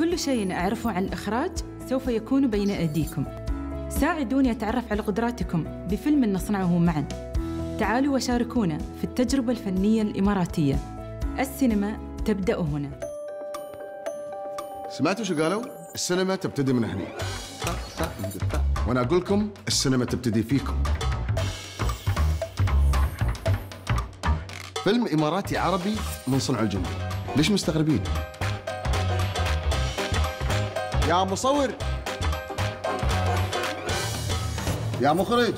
كل شيء أعرفه عن الإخراج سوف يكون بين أيديكم ساعدوني أتعرف على قدراتكم بفيلم نصنعه معا تعالوا وشاركونا في التجربة الفنية الإماراتية السينما تبدأ هنا سمعتوا شو قالوا؟ السينما تبتدي من هنا وأنا أقول لكم السينما تبتدي فيكم فيلم إماراتي عربي من صنع الجمهور ليش مستغربين؟ يا مصور يا مخرج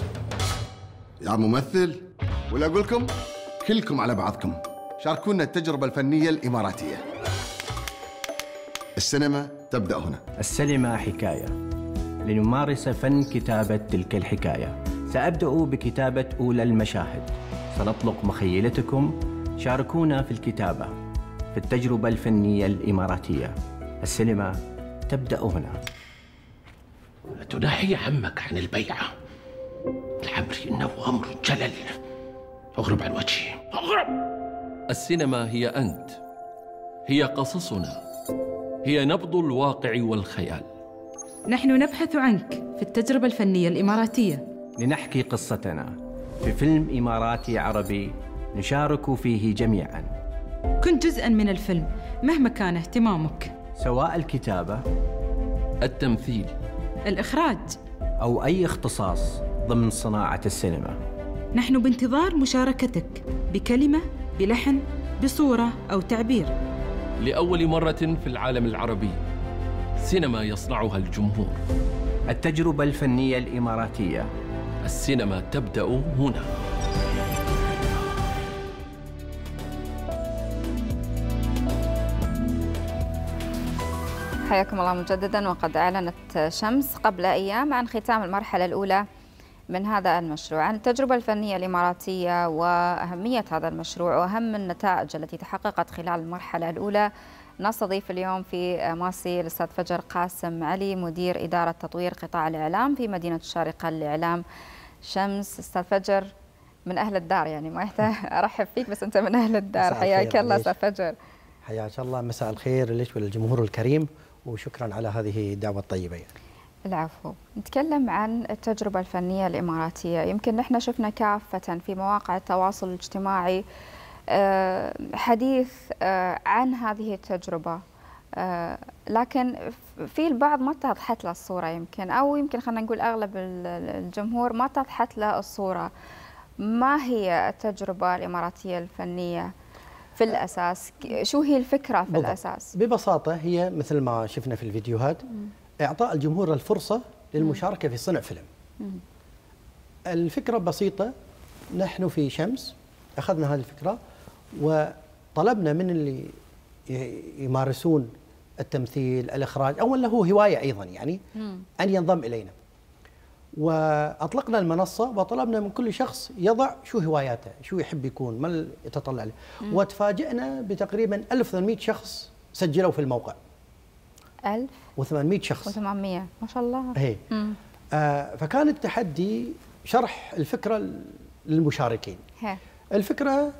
يا ممثل ولا اقول لكم كلكم على بعضكم شاركونا التجربه الفنيه الاماراتيه السينما تبدا هنا السينما حكايه لنمارس فن كتابه تلك الحكايه سابدا بكتابه اولى المشاهد سنطلق مخيلتكم شاركونا في الكتابه في التجربه الفنيه الاماراتيه السينما تبدأ هنا تناهي عمك عن البيعة لعمري إنه أمر جلل أغرب عن وجهي أغرب السينما هي أنت هي قصصنا هي نبض الواقع والخيال نحن نبحث عنك في التجربة الفنية الإماراتية لنحكي قصتنا في فيلم إماراتي عربي نشارك فيه جميعاً كن جزءاً من الفيلم مهما كان اهتمامك سواء الكتابة التمثيل الإخراج أو أي اختصاص ضمن صناعة السينما نحن بانتظار مشاركتك بكلمة بلحن بصورة أو تعبير لأول مرة في العالم العربي سينما يصنعها الجمهور التجربة الفنية الإماراتية السينما تبدأ هنا حياكم الله مجددا وقد أعلنت شمس قبل أيام عن ختام المرحلة الأولى من هذا المشروع عن التجربة الفنية الإماراتية وأهمية هذا المشروع وأهم النتائج التي تحققت خلال المرحلة الأولى نستضيف اليوم في ماسي الأستاذ فجر قاسم علي مدير إدارة تطوير قطاع الإعلام في مدينة الشارقة للإعلام شمس أستاذ فجر من أهل الدار يعني ما يحتاج أرحب فيك بس أنت من أهل الدار حياك الله أستاذ فجر حياك الله مساء الخير لك وللجمهور الكريم وشكرا على هذه الدعوه الطيبه يعني. العفو نتكلم عن التجربة الفنية الإماراتية يمكن نحن شفنا كافة في مواقع التواصل الاجتماعي آه، حديث آه، عن هذه التجربة آه، لكن في البعض ما اتضحت له الصورة يمكن أو يمكن خلينا نقول أغلب الجمهور ما اتضحت له الصورة ما هي التجربة الإماراتية الفنية في الاساس شو هي الفكره في بالضبط. الاساس ببساطه هي مثل ما شفنا في الفيديوهات اعطاء الجمهور الفرصه للمشاركه في صنع فيلم الفكره بسيطه نحن في شمس اخذنا هذه الفكره وطلبنا من اللي يمارسون التمثيل الاخراج او اللي هو هوايه ايضا يعني ان ينضم الينا واطلقنا المنصه وطلبنا من كل شخص يضع شو هواياته شو يحب يكون ما يتطلع له وتفاجئنا بتقريبا 1800 شخص سجلوا في الموقع 1800 شخص 800 ما شاء الله ايه آه فكان التحدي شرح الفكره للمشاركين هي. الفكره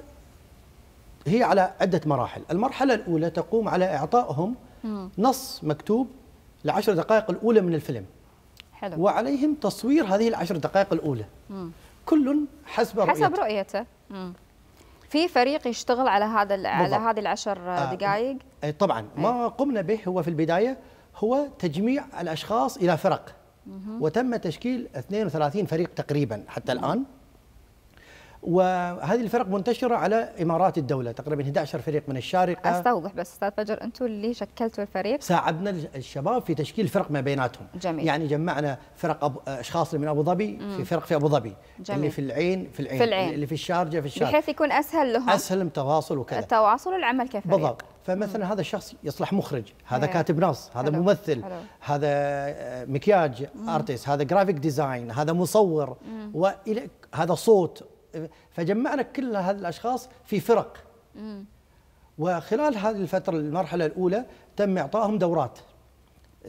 هي على عده مراحل المرحله الاولى تقوم على اعطائهم مم. نص مكتوب لعشر دقائق الاولى من الفيلم حلو. وعليهم تصوير هذه العشر دقائق الأولى مم. كل حسب رؤيته حسب رؤيته مم. في فريق يشتغل على هذا على هذه العشر آه، دقائق آه طبعا أي. ما قمنا به هو في البدايه هو تجميع الاشخاص الى فرق مم. وتم تشكيل 32 فريق تقريبا حتى مم. الان وهذه الفرق منتشره على امارات الدوله تقريبا 11 فريق من الشارقه استوضح بس استاذ فجر انتم اللي شكلتوا الفريق ساعدنا الشباب في تشكيل فرق ما بيناتهم جميل. يعني جمعنا فرق اشخاص من ابو ظبي في فرق في ابو ظبي اللي في العين في العين, في العين. اللي في الشارجه في الشارجه بحيث يكون اسهل لهم اسهل التواصل وكذا التواصل والعمل كفريق بالضبط فمثلا مم. هذا الشخص يصلح مخرج هذا هي. إيه. كاتب نص هذا حلو. ممثل حلو. هذا آه، مكياج ارتست هذا جرافيك ديزاين هذا مصور والى هذا صوت فجمعنا كل هذه الاشخاص في فرق وخلال هذه الفتره المرحله الاولى تم اعطائهم دورات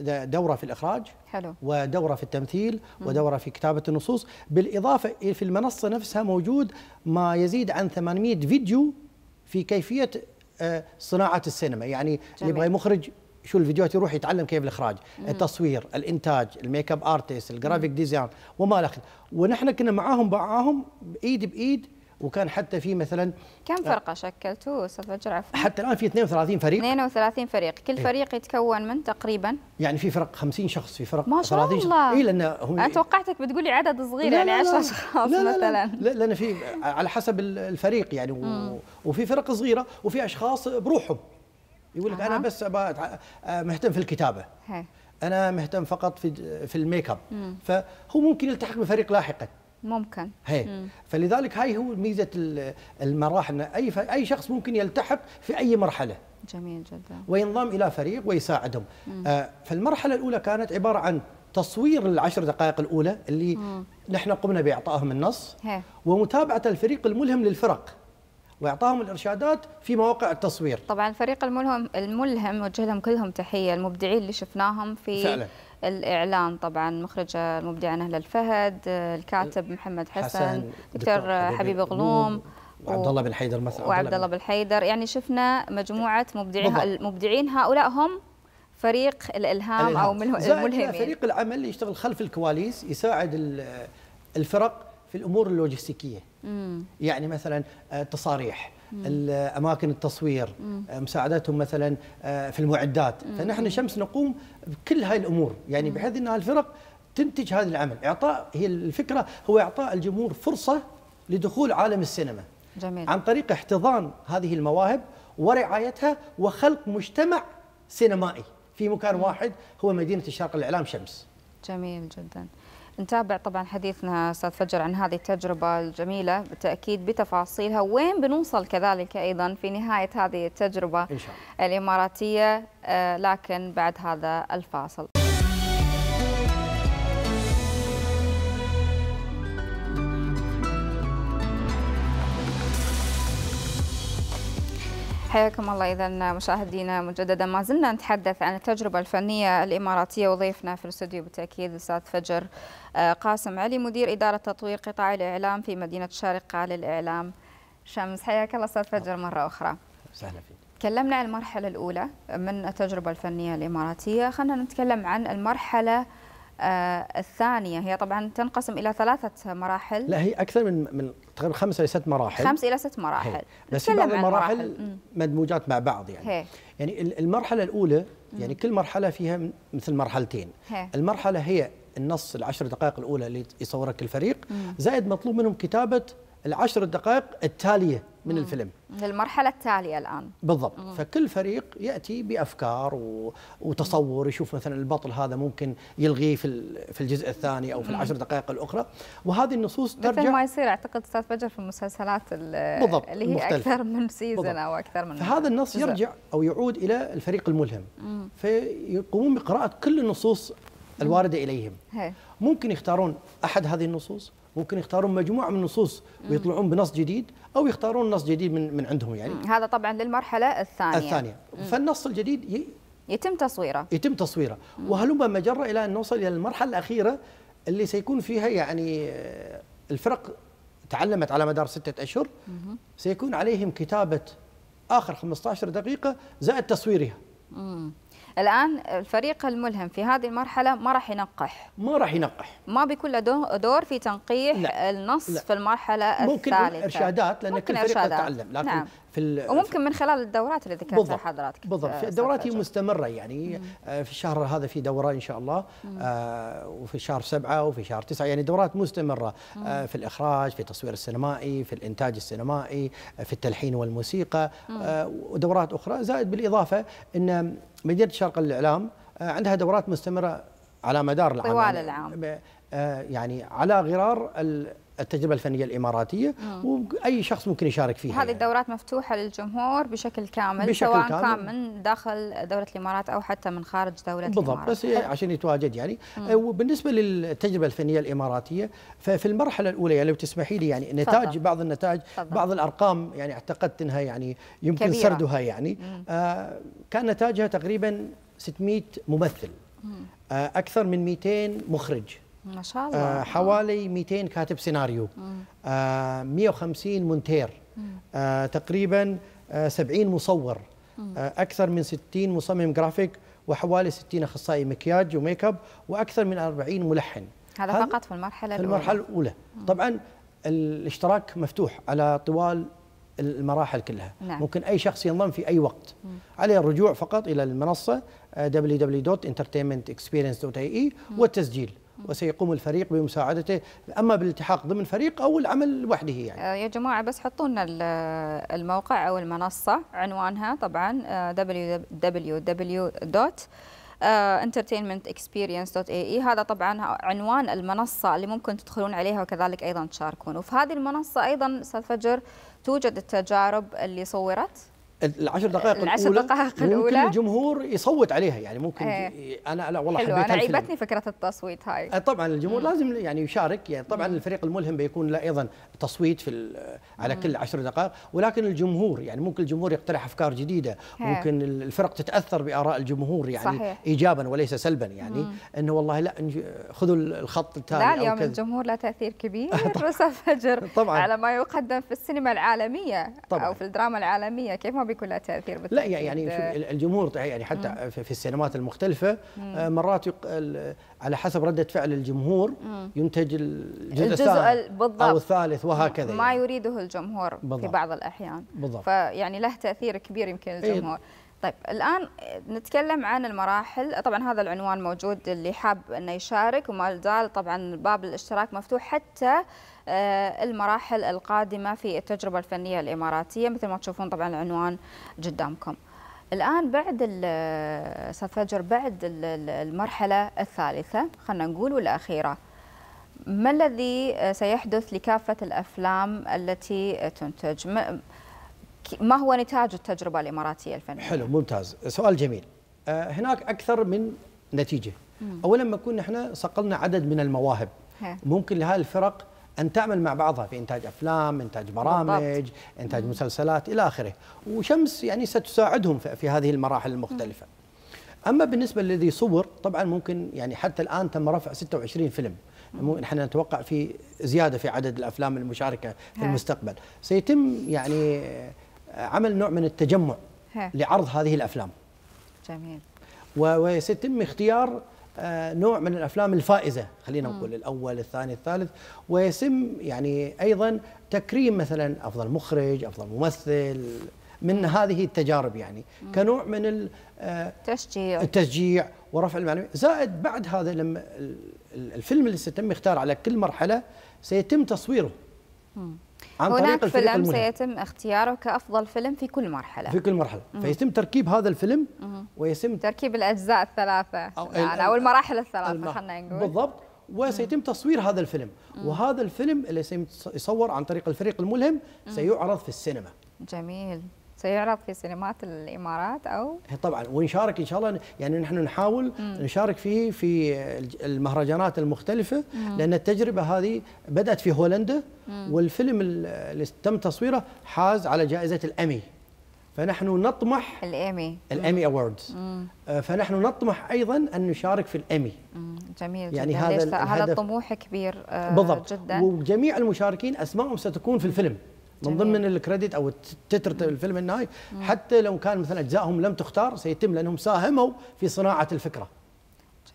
دوره في الاخراج حلو. ودوره في التمثيل مم. ودوره في كتابه النصوص بالاضافه في المنصه نفسها موجود ما يزيد عن 800 فيديو في كيفيه آه، صناعه السينما يعني اللي يبغى مخرج شو الفيديوهات يروح يتعلم كيف الاخراج مم. التصوير الانتاج الميك اب ارتست الجرافيك ديزاين وما الى ونحن كنا معاهم معاهم ايد بايد وكان حتى في مثلا كم آه، فرقه شكلتوا استاذ فجر عفوا حتى الان في 32 فريق 32 فريق كل إيه. فريق يتكون من تقريبا يعني في فرق 50 شخص في فرق ما شاء الله اي لان هم انا توقعتك بتقولي عدد صغير يعني 10 اشخاص مثلا لا لان في على حسب الفريق يعني و... وفي فرق صغيره وفي اشخاص بروحهم يقول لك أه. انا بس مهتم في الكتابه هي. انا مهتم فقط في في الميك اب فهو ممكن يلتحق بفريق لاحقا ممكن هي فلذلك هاي هو ميزه المراحل اي اي شخص ممكن يلتحق في اي مرحله جميل جدا وينضم الى فريق ويساعدهم آه فالمرحله الاولى كانت عباره عن تصوير العشر دقائق الاولى اللي مم. نحن قمنا باعطائهم النص هي. ومتابعه الفريق الملهم للفرق واعطاهم الارشادات في مواقع التصوير طبعا فريق الملهم الملهم وجه لهم كلهم تحيه المبدعين اللي شفناهم في فعلا. الاعلان طبعا مخرجه المبدعه نهله الفهد الكاتب محمد حسن, حسن دكتور حبيب غلوم وعبد الله بن حيدر مثلا وعبد الله بن حيدر يعني شفنا مجموعه مبدعين المبدعين هؤلاء هم فريق الالهام, الإلهام. او الملهمين فريق العمل اللي يشتغل خلف الكواليس يساعد الفرق في الامور اللوجستيكيه يعني مثلا آه، تصاريح آه، اماكن التصوير مم. آه، مساعدتهم مثلا في المعدات فنحن شمس نقوم بكل هاي الامور يعني بحيث انها الفرق تنتج هذا العمل اعطاء هي الفكره هو اعطاء الجمهور فرصه لدخول عالم السينما جميل. عن طريق احتضان هذه المواهب ورعايتها وخلق مجتمع سينمائي في مكان واحد هو مدينه الشرق الاعلام شمس جميل جدا نتابع طبعا حديثنا استاذ فجر عن هذه التجربه الجميله بالتاكيد بتفاصيلها وين بنوصل كذلك ايضا في نهايه هذه التجربه إن شاء الله. الاماراتيه آه، لكن بعد هذا الفاصل حياكم الله إذا مشاهدينا مجددا ما زلنا نتحدث عن التجربة الفنية الإماراتية وضيفنا في الاستوديو بالتأكيد الأستاذ فجر آه، قاسم علي مدير إدارة تطوير قطاع الإعلام في مدينة الشارقة للإعلام شمس حياك الله أستاذ فجر مرة أخرى سهلا فيك تكلمنا عن المرحلة الأولى من التجربة الفنية الإماراتية خلينا نتكلم عن المرحلة آه الثانية هي طبعا تنقسم إلى ثلاثة مراحل لا هي أكثر من من تقريبا خمس الى ست مراحل خمس الى ست مراحل بس في بعض المراحل مدموجات مع بعض يعني هي. يعني المرحله الاولى يعني كل مرحله فيها مثل مرحلتين هي. المرحله هي النص العشر دقائق الاولى اللي يصورك الفريق زائد مطلوب منهم كتابه العشر دقائق التاليه من مم. الفيلم للمرحله التاليه الان بالضبط مم. فكل فريق ياتي بافكار و... وتصور يشوف مثلا البطل هذا ممكن يلغيه في في الجزء الثاني او في مم. العشر دقائق الاخرى وهذه النصوص ترجع مثل ما يصير اعتقد استاذ بجر في المسلسلات بالضبط اللي هي مختلف. اكثر من سيزون او اكثر من فهذا النص جزء. يرجع او يعود الى الفريق الملهم مم. فيقومون بقراءه كل النصوص الوارده اليهم هي. ممكن يختارون احد هذه النصوص ممكن يختارون مجموعه من النصوص ويطلعون بنص جديد او يختارون نص جديد من من عندهم يعني هذا طبعا للمرحله الثانيه الثانيه فالنص الجديد ي... يتم تصويره يتم تصويره وهلما مجره الى ان نوصل الى المرحله الاخيره اللي سيكون فيها يعني آه، الفرق تعلمت على مدار ستة أشهر سيكون عليهم كتابة آخر 15 دقيقة زائد تصويرها الان الفريق الملهم في هذه المرحله ما راح ينقح ما راح ينقح ما بيكون له دور في تنقيح لا. النص لا. في المرحله ممكن الثالثه ممكن ارشادات لأن ممكن كل فريق يتعلم لكن نعم. في وممكن من خلال الدورات اللي ذكرتها حضراتك بالضبط الدورات آه، هي مستمره يعني مم. آه، في الشهر هذا في دوره ان شاء الله آه وفي شهر سبعة وفي شهر تسعة يعني دورات مستمره آه في الاخراج في التصوير السينمائي في الانتاج السينمائي آه، في التلحين والموسيقى آه ودورات اخرى زائد بالاضافه ان مدير شرق الاعلام آه، عندها دورات مستمره على مدار العام طوال العام يعني, آه، يعني على غرار التجربه الفنيه الاماراتيه مم. آه. واي شخص ممكن يشارك فيها هذه يعني. الدورات مفتوحه للجمهور بشكل كامل بشكل سواء كامل. كان من داخل دوله الامارات او حتى من خارج دوله بالضبط الامارات بس عشان يتواجد يعني مم. آه، وبالنسبه للتجربه الفنيه الاماراتيه ففي المرحله الاولى يعني لو تسمحي لي يعني نتاج فضل. بعض النتائج بعض الارقام يعني اعتقدت انها يعني يمكن كبيرة. سردها يعني آه كان نتائجها تقريبا 600 ممثل مم. آه اكثر من 200 مخرج ما شاء الله آه حوالي 200 كاتب سيناريو آه 150 مونتير آه تقريبا آه 70 مصور آه اكثر من 60 مصمم جرافيك وحوالي 60 اخصائي مكياج وميك اب واكثر من 40 ملحن هذا فقط في المرحله الاولى في المرحله الاولى طبعا الاشتراك مفتوح على طوال المراحل كلها نعم. ممكن اي شخص ينضم في اي وقت مم. عليه الرجوع فقط الى المنصه آه، www.entertainmentexperience.ae والتسجيل وسيقوم الفريق بمساعدته اما بالالتحاق ضمن فريق او العمل لوحده يعني. آه، يا جماعه بس حطوا لنا الموقع او المنصه عنوانها طبعا آه، www.entertainmentexperience.ae هذا طبعا عنوان المنصة اللي ممكن تدخلون عليها وكذلك أيضا تشاركون وفي هذه المنصة أيضا أستاذ فجر توجد التجارب اللي صورت العشر دقائق العشر دقائق الاولى ممكن الجمهور يصوت عليها يعني ممكن ايه انا لا والله إيه، حلو انا عيبتني فكره التصويت هاي آه، طبعا الجمهور مم. لازم يعني يشارك يعني طبعا مم. الفريق الملهم بيكون له ايضا تصويت في على مم. كل عشر دقائق ولكن الجمهور يعني ممكن الجمهور يقترح افكار جديده هي. إيه. ممكن الفرق تتاثر باراء الجمهور يعني صحيح. ايجابا وليس سلبا يعني مم. انه والله لا خذوا الخط التالي لا اليوم الجمهور له تاثير كبير طبعا. فجر طبعا على ما يقدم في السينما العالميه طبعا. او في الدراما العالميه كيف ما بيكون التاثير تاثير لا يعني الجمهور يعني حتى مم. في السينمات المختلفه مم. آه، مرات يق... على حسب رده فعل الجمهور مم. ينتج الجزء, الجزء الثاني بالضبط او الثالث وهكذا ما يعني. يريده الجمهور بالضبط. في بعض الاحيان بالضبط فيعني له تاثير كبير يمكن إيه. الجمهور إيه. طيب الآن نتكلم عن المراحل طبعا هذا العنوان موجود اللي حاب أنه يشارك وما زال طبعا باب الاشتراك مفتوح حتى آه، المراحل القادمة في التجربة الفنية الإماراتية مثل ما تشوفون طبعا العنوان قدامكم الآن بعد أستاذ آه، فجر بعد المرحلة الثالثة خلينا نقول والأخيرة ما الذي آه، سيحدث لكافة الأفلام التي تنتج ما هو نتاج التجربة الإماراتية الفنية؟ حلو ممتاز سؤال جميل هناك أكثر من نتيجة أولا ما كنا احنا صقلنا عدد من المواهب ممكن لهذه الفرق أن تعمل مع بعضها في إنتاج أفلام إنتاج برامج إنتاج مسلسلات إلى آخره وشمس يعني ستساعدهم في هذه المراحل المختلفة أما بالنسبة للذي صور طبعا ممكن يعني حتى الآن تم رفع 26 فيلم نحن نتوقع في زيادة في عدد الأفلام المشاركة في المستقبل سيتم يعني عمل نوع من التجمع لعرض هذه الأفلام جميل وسيتم اختيار آه، نوع من الافلام الفائزه خلينا نقول الاول الثاني الثالث ويتم يعني ايضا تكريم مثلا افضل مخرج افضل ممثل من هذه التجارب يعني كنوع من التشجيع آه، التشجيع ورفع المعنوي زائد بعد هذا لما الفيلم اللي سيتم اختار على كل مرحله سيتم تصويره عن هناك طريق فيلم الملهم. سيتم اختياره كافضل فيلم في كل مرحله في كل مرحله مم. فيتم تركيب هذا الفيلم مم. ويتم تركيب الاجزاء الثلاثه او, يعني أو المراحل الثلاثه خلينا نقول بالضبط وسيتم تصوير هذا الفيلم مم. وهذا الفيلم اللي سيصور عن طريق الفريق الملهم سيعرض في السينما جميل سيعرض في سينمات الامارات او طبعا ونشارك ان شاء الله يعني نحن نحاول مم. نشارك فيه في المهرجانات المختلفه مم. لان التجربه هذه بدات في هولندا مم. والفيلم اللي تم تصويره حاز على جائزه الامي فنحن نطمح الامي الامي اووردز آه، فنحن نطمح ايضا ان نشارك في الامي جميل يعني جدا. هذا هذا الطموح كبير آه، بالضبط جدا وجميع المشاركين اسمائهم ستكون في الفيلم من ضمن الكريدت او تتر الفيلم النهائي حتى لو كان مثلا اجزائهم لم تختار سيتم لانهم ساهموا في صناعه الفكره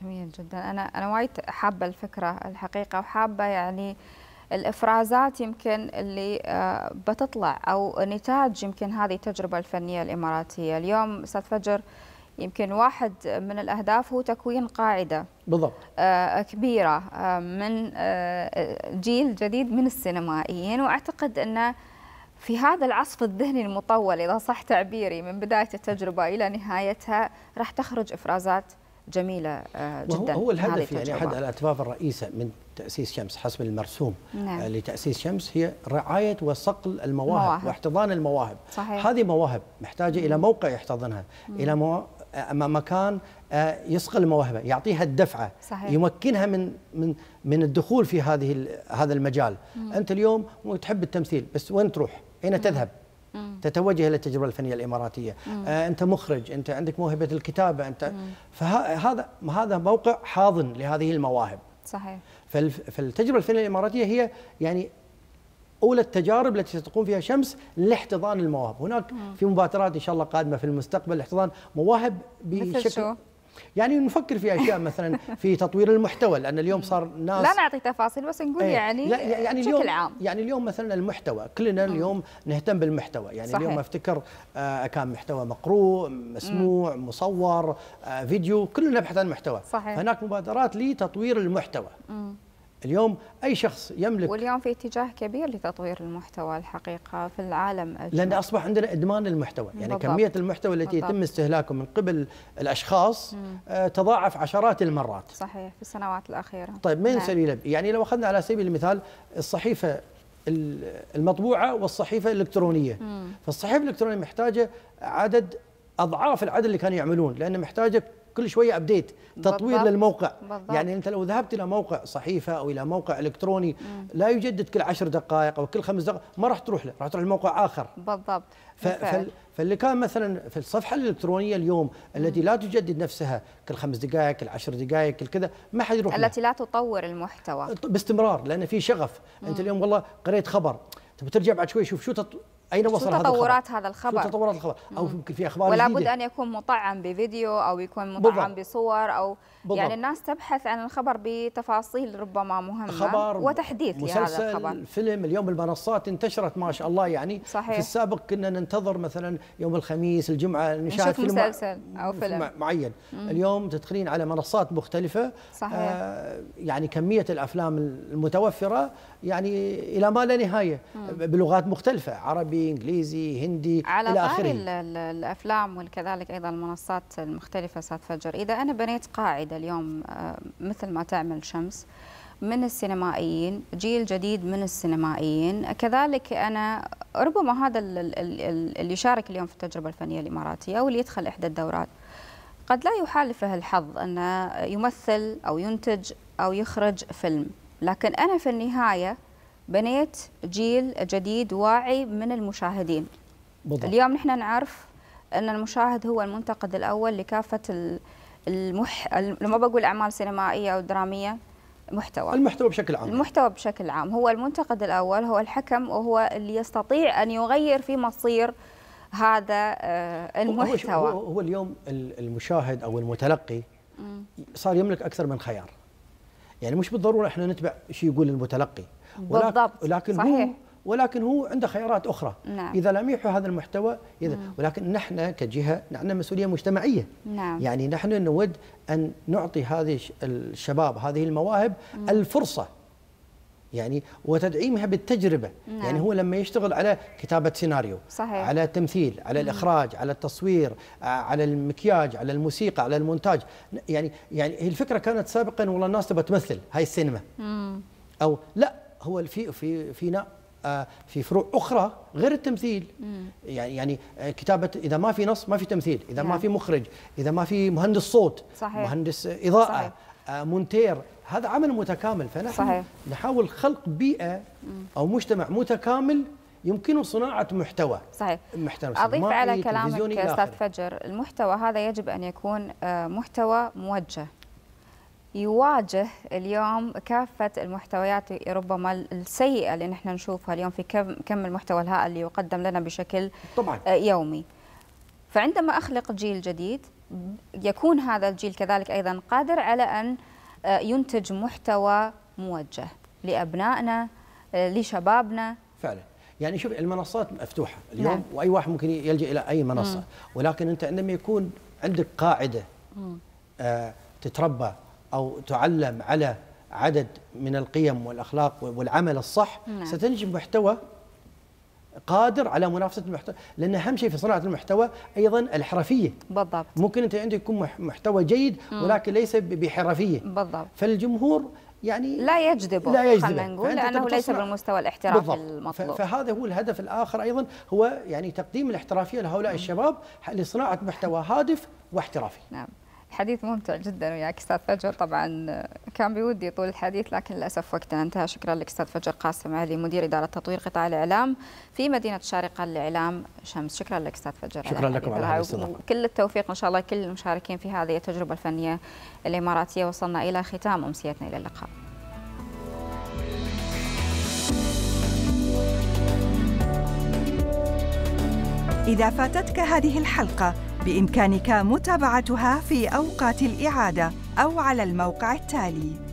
جميل جدا انا انا وايد حابه الفكره الحقيقه وحابه يعني الافرازات يمكن اللي آه، بتطلع او نتاج يمكن هذه التجربه الفنيه الاماراتيه اليوم استاذ فجر يمكن واحد من الاهداف هو تكوين قاعده بالضبط آه، كبيره آه، من جيل جديد من السينمائيين واعتقد انه في هذا العصف الذهني المطول إذا صح تعبيري من بداية التجربة إلى نهايتها راح تخرج إفرازات جميلة آه، جدا هو الهدف يعني أحد الأسباب الرئيسة من تأسيس شمس حسب المرسوم آه، نعم. لتأسيس شمس هي رعاية وصقل المواهب مواهب. واحتضان المواهب صحيح. هذه مواهب محتاجة إلى موقع يحتضنها مم. إلى مو... مكان آه، يصقل المواهب يعطيها الدفعه صحيح. يمكنها من من من الدخول في هذه هذا المجال مم. انت اليوم تحب التمثيل بس وين تروح هنا تذهب تتوجه الى التجربه الفنيه الاماراتيه آه انت مخرج انت عندك موهبه الكتابه انت فهذا هذا موقع حاضن لهذه المواهب صحيح فالتجربه الفنيه الاماراتيه هي يعني اولى التجارب التي ستقوم فيها شمس لاحتضان المواهب، هناك في مبادرات ان شاء الله قادمه في المستقبل لاحتضان مواهب بشكل مثل شو؟ يعني نفكر في اشياء مثلا في تطوير المحتوى لان اليوم صار ناس لا نعطي تفاصيل بس نقول يعني يعني لا يعني اليوم عام يعني اليوم مثلا المحتوى كلنا اليوم نهتم بالمحتوى يعني صحيح. اليوم افتكر آه، كان محتوى مقروء مسموع مم. مصور آه، فيديو كلنا نبحث عن محتوى صحيح. هناك مبادرات لتطوير المحتوى مم. اليوم أي شخص يملك واليوم في اتجاه كبير لتطوير المحتوى الحقيقة في العالم أجمع. لأن أصبح عندنا إدمان للمحتوى يعني بالضبط. كمية المحتوى التي بالضبط. يتم استهلاكه من قبل الأشخاص مم. آه، تضاعف عشرات المرات صحيح في السنوات الأخيرة طيب من نعم. سبيل يعني لو أخذنا على سبيل المثال الصحيفة المطبوعة والصحيفة الإلكترونية مم. فالصحيفة الإلكترونية محتاجة عدد أضعاف العدد اللي كانوا يعملون لأن محتاجة كل شويه ابديت تطوير بالضبط. للموقع بالضبط. يعني انت لو ذهبت الى موقع صحيفه او الى موقع الكتروني مم. لا يجدد كل عشر دقائق او كل خمس دقائق ما راح تروح له راح تروح لموقع اخر بالضبط فاللي كان مثلا في الصفحه الالكترونيه اليوم التي لا تجدد نفسها كل خمس دقائق كل عشر دقائق كل كذا ما حد يروح التي لا تطور المحتوى باستمرار لان في شغف مم. انت اليوم والله قريت خبر تبي ترجع بعد شوي شوف شو تط... اين وصل شو هذا تطورات هذا الخبر؟ شو تطورات الخبر؟ او يمكن في اخبار ولا بد ان يكون مطعم بفيديو او يكون مطعم بالضبط. بصور او بالضبط. يعني الناس تبحث عن الخبر بتفاصيل ربما مهمه خبر وتحديث مسلسل لهذا الخبر فيلم اليوم المنصات انتشرت ما شاء الله يعني صحيح. في السابق كنا ننتظر مثلا يوم الخميس الجمعه نشاهد فيلم مسلسل او فيلم معين مم. اليوم تدخلين على منصات مختلفه صحيح. آه يعني كميه الافلام المتوفره يعني الى ما لا نهايه مم. بلغات مختلفه عربي عربي انجليزي هندي على الى اخره على الافلام وكذلك ايضا المنصات المختلفه سات فجر اذا انا بنيت قاعده اليوم آه، مثل ما تعمل شمس من السينمائيين جيل جديد من السينمائيين كذلك أنا ربما هذا اللي يشارك اليوم في التجربة الفنية الإماراتية أو اللي يدخل إحدى الدورات قد لا يحالفه الحظ أنه يمثل أو ينتج أو يخرج فيلم لكن أنا في النهاية بنيت جيل جديد واعي من المشاهدين بالضبط. اليوم نحن نعرف أن المشاهد هو المنتقد الأول لكافة المح... لما بقول أعمال سينمائية أو درامية محتوى المحتوى بشكل عام المحتوى بشكل عام هو المنتقد الأول هو الحكم وهو اللي يستطيع أن يغير في مصير هذا آه، المحتوى هو, هو, هو اليوم المشاهد أو المتلقي صار يملك أكثر من خيار يعني مش بالضرورة احنا نتبع شو يقول المتلقي بالضبط ولكن صحيح. هو ولكن هو عنده خيارات اخرى نعم. اذا لم يحو هذا المحتوى اذا ولكن نحن كجهه نحن مسؤوليه مجتمعيه نعم. يعني نحن نود ان نعطي هذه الشباب هذه المواهب مم. الفرصه يعني وتدعيمها بالتجربه نعم. يعني هو لما يشتغل على كتابه سيناريو صحيح. على التمثيل على الاخراج على التصوير آه، على المكياج على الموسيقى على المونتاج يعني يعني الفكره كانت سابقا والله الناس تبغى تمثل هاي السينما مم. او لا هو في في فينا آه، في فروع اخرى غير التمثيل يعني يعني آه، كتابه اذا ما في نص ما في تمثيل اذا ما نعم. في مخرج اذا ما في مهندس صوت صحيح. مهندس اضاءه صحيح. آه، مونتير هذا عمل متكامل فنحن صحيح. نحاول خلق بيئه او مجتمع متكامل يمكنه صناعة محتوى صحيح محتوى أضيف على كلامك أستاذ فجر المحتوى هذا يجب أن يكون محتوى موجه يواجه اليوم كافة المحتويات ربما السيئة اللي نحن نشوفها اليوم في كم, كم المحتوى الهائل اللي يقدم لنا بشكل طبعا. آه، يومي فعندما أخلق جيل جديد يكون هذا الجيل كذلك أيضا قادر على أن آه، ينتج محتوى موجه لأبنائنا آه، لشبابنا فعلا يعني شوف المنصات مفتوحة اليوم نعم. وأي واحد ممكن يلجأ إلى أي منصة مم. ولكن أنت عندما يكون عندك قاعدة آه تتربى أو تعلم على عدد من القيم والأخلاق والعمل الصح نعم. ستنجم محتوى قادر على منافسه المحتوى لان اهم شيء في صناعه المحتوى ايضا الحرفيه بالضبط ممكن انت عندك يكون محتوى جيد ولكن ليس بحرفيه بالضبط فالجمهور يعني لا يجذبه لا يجذبه خلينا نقول لانه ليس بالمستوى الاحترافي بالضبط. المطلوب فهذا هو الهدف الاخر ايضا هو يعني تقديم الاحترافيه لهؤلاء الشباب لصناعه محتوى هادف واحترافي نعم حديث ممتع جدا وياك استاذ فجر طبعا آه، كان بودي طول الحديث لكن للاسف وقتنا انتهى شكرا لك استاذ فجر قاسم علي مدير اداره تطوير قطاع الاعلام في مدينه الشارقه للاعلام شمس شكرا لك استاذ فجر شكرا لكم على كل التوفيق ان شاء الله كل المشاركين في هذه التجربه الفنيه الاماراتيه وصلنا الى ختام امسيتنا الى اللقاء إذا فاتتك هذه الحلقة بإمكانك متابعتها في أوقات الإعادة أو على الموقع التالي